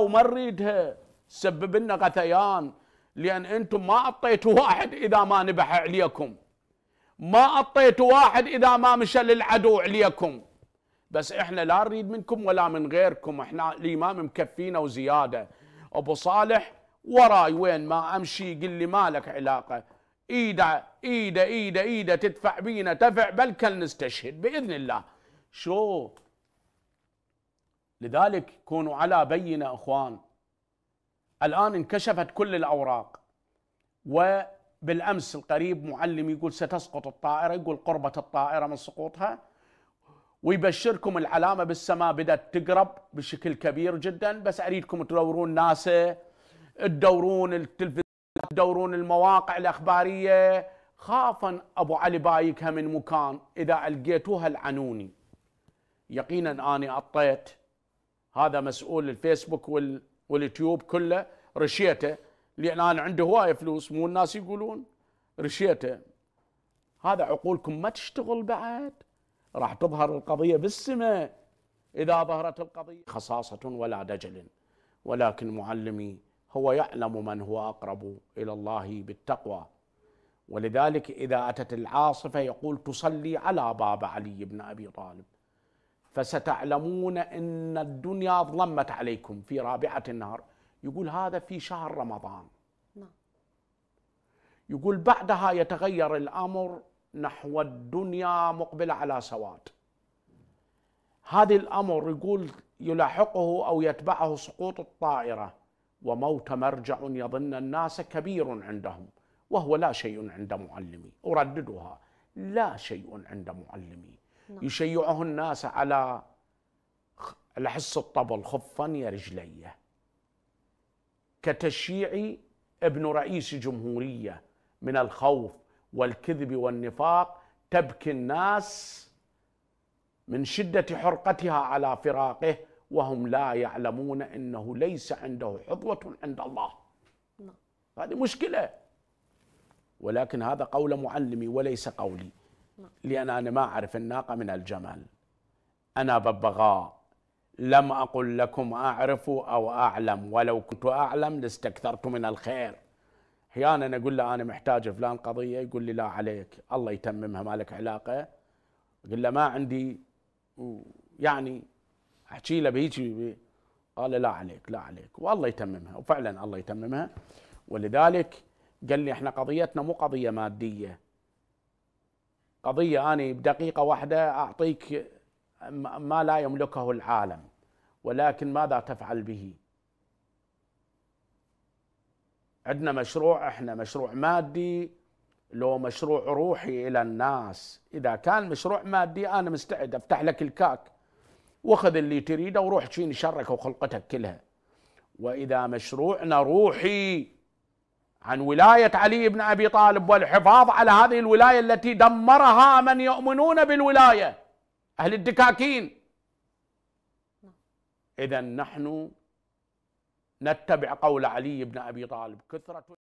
وما نريدها سبب لنا غثيان لان انتم ما اعطيتوا واحد اذا ما نبح عليكم ما اعطيتوا واحد اذا ما مشى للعدو عليكم بس احنا لا نريد منكم ولا من غيركم احنا الامام مكفينا وزياده ابو صالح وراي وين ما امشي قل لي مالك علاقه ايده ايده ايده ايده تدفع بينا تفع بل كل نستشهد باذن الله شو لذلك كونوا على بينه اخوان الان انكشفت كل الاوراق وبالامس القريب معلم يقول ستسقط الطائره يقول قربت الطائره من سقوطها ويبشركم العلامه بالسماء بدات تقرب بشكل كبير جدا بس اريدكم تدورون ناسا تدورون التلفزيون تدورون المواقع الاخباريه خافا ابو علي بايكها من مكان اذا القيتوها العنوني يقينا اني اطيت هذا مسؤول الفيسبوك وال... واليوتيوب كله رشيته لان انا عنده هوايه فلوس مو الناس يقولون رشيته هذا عقولكم ما تشتغل بعد راح تظهر القضيه بالسماء اذا ظهرت القضيه خصاصه ولا دجل ولكن معلمي هو يعلم من هو اقرب الى الله بالتقوى ولذلك اذا اتت العاصفه يقول تصلي على باب علي بن ابي طالب فستعلمون ان الدنيا ظلمت عليكم في رابعه النهار يقول هذا في شهر رمضان نعم. يقول بعدها يتغير الامر نحو الدنيا مقبله على سواد هذا الامر يقول يلاحقه او يتبعه سقوط الطائره وموت مرجع يظن الناس كبير عندهم وهو لا شيء عند معلمي ارددها لا شيء عند معلمي نعم. يشيعه الناس على لحس الطبل خفا يا رجليه كتشيع ابن رئيس جمهورية من الخوف والكذب والنفاق تبكي الناس من شدة حرقتها على فراقه وهم لا يعلمون أنه ليس عنده حظوة عند الله نعم. هذه مشكلة ولكن هذا قول معلمي وليس قولي لأن أنا ما أعرف الناقة من الجمل أنا ببغاء لم أقل لكم أعرف أو أعلم ولو كنت أعلم لاستكثرت من الخير أحيانا أقول له أنا محتاج فلان قضية يقول لي لا عليك الله يتممها مالك علاقة أقول له ما عندي يعني أحكي له بهيك قال لا عليك لا عليك والله يتممها وفعلا الله يتممها ولذلك قال لي احنا قضيتنا مو قضية مادية قضية أنا بدقيقة واحدة أعطيك ما لا يملكه العالم ولكن ماذا تفعل به عندنا مشروع احنا مشروع مادي لو مشروع روحي الى الناس اذا كان مشروع مادي انا مستعد افتح لك الكاك وخذ اللي تريده وروح شين شرك وخلقتك كلها واذا مشروعنا روحي عن ولاية علي بن أبي طالب والحفاظ على هذه الولاية التي دمرها من يؤمنون بالولاية أهل الدكاكين إذا نحن نتبع قول علي بن أبي طالب كثرة